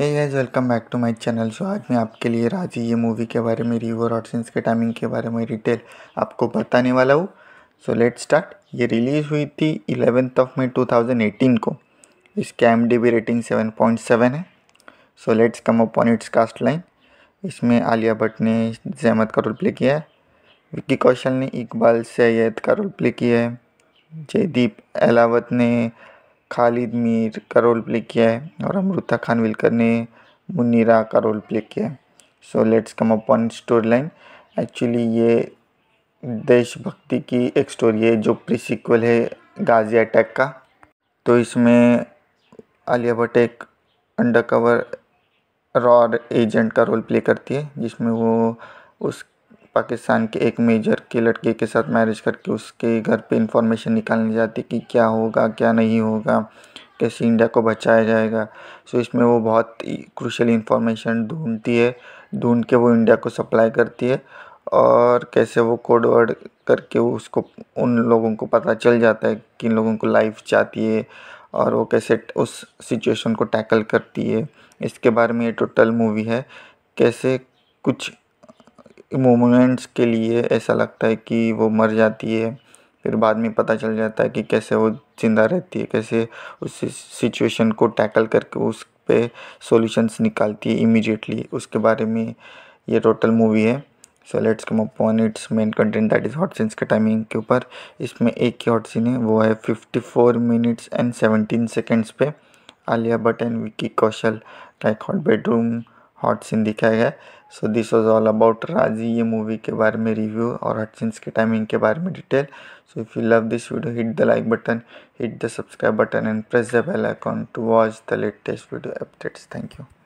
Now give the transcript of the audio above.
hey guys welcome back to my channel so आज मैं आपके लिए राजी ये मूवी के बारे में रिव्यू और सीन्स के टाइमिंग के बारे में डिटेल आपको बताने वाला हूँ सो लेट स्टार्ट ये रिलीज़ हुई थी इलेवेंथ ऑफ मई 2018 को इसके एम रेटिंग 7.7 है so let's come upon its cast line इसमें आलिया भट्ट ने जहमत का रोल प्ले किया है विक्की कौशल ने इकबाल सैयद का रोल प्ले किया है जयदीप एलावत ने खालिद मीर का रोल प्ले किया है और अमृता खानविलकर ने मुनीरा का रोल प्ले किया है so let's come upon story line actually ये देशभक्ति की एक स्टोरी है जो प्री है गाजी अटैक का तो इसमें आलिया भट्ट एक अंडर कवर रॉर एजेंट का रोल प्ले करती है जिसमें वो उस पाकिस्तान के एक मेजर के लड़के के साथ मैरिज करके उसके घर पे इंफॉर्मेशन निकालने जाती कि क्या होगा क्या नहीं होगा कैसे इंडिया को बचाया जाएगा सो इसमें वो बहुत क्रूशल इंफॉर्मेशन ढूंढती है ढूंढ के वो इंडिया को सप्लाई करती है और कैसे वो कोड वर्ड करके उसको उन लोगों को पता चल जाता है कि इन लोगों को लाइफ चाहती है और वो कैसे उस सिचुएशन को टैकल करती है इसके बारे में ये टोटल मूवी है कैसे कुछ मोमेंट्स के लिए ऐसा लगता है कि वो मर जाती है फिर बाद में पता चल जाता है कि कैसे वो ज़िंदा रहती है कैसे उस सिचुएशन को टैकल करके उस पर सोल्यूशंस निकालती है इमिजिएटली उसके बारे में ये टोटल मूवी है so let's come up its main content that is hot scenes के टाइमिंग के ऊपर इसमें एक ही हॉट सीन है वो है fifty four minutes and seventeen seconds पे Alia Bhatt and Vicky Kaushal like hot bedroom hot scene दिखाया गया so this was all about Raazi ये मूवी के बारे में रिव्यू और हॉट सीन्स के टाइमिंग के बारे में detail so if you love this video hit the like button hit the subscribe button and press the bell icon to watch the latest video updates thank you